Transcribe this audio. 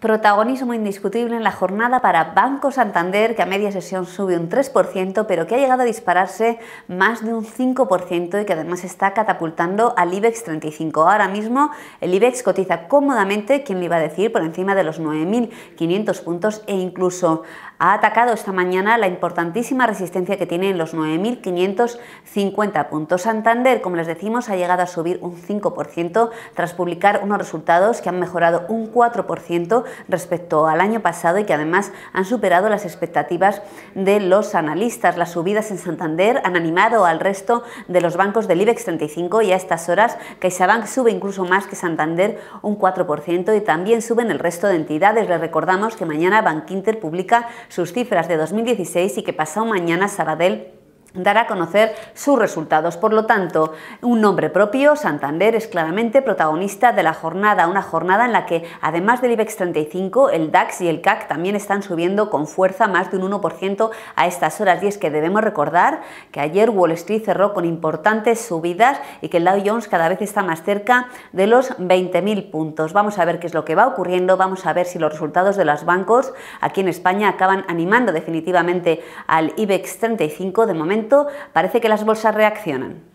Protagonismo indiscutible en la jornada para Banco Santander, que a media sesión sube un 3%, pero que ha llegado a dispararse más de un 5% y que además está catapultando al IBEX 35. Ahora mismo el IBEX cotiza cómodamente, quien le iba a decir, por encima de los 9.500 puntos e incluso ha atacado esta mañana la importantísima resistencia que tiene en los 9.550 puntos. Santander, como les decimos, ha llegado a subir un 5% tras publicar unos resultados que han mejorado un 4% respecto al año pasado y que además han superado las expectativas de los analistas. Las subidas en Santander han animado al resto de los bancos del IBEX 35 y a estas horas CaixaBank sube incluso más que Santander un 4% y también suben el resto de entidades. Les recordamos que mañana Bankinter publica sus cifras de 2016 y que pasado mañana Sabadell dar a conocer sus resultados. Por lo tanto, un nombre propio, Santander, es claramente protagonista de la jornada, una jornada en la que, además del IBEX 35, el DAX y el CAC también están subiendo con fuerza más de un 1% a estas horas. Y es que debemos recordar que ayer Wall Street cerró con importantes subidas y que el Dow Jones cada vez está más cerca de los 20.000 puntos. Vamos a ver qué es lo que va ocurriendo, vamos a ver si los resultados de los bancos aquí en España acaban animando definitivamente al IBEX 35. De momento, parece que las bolsas reaccionan.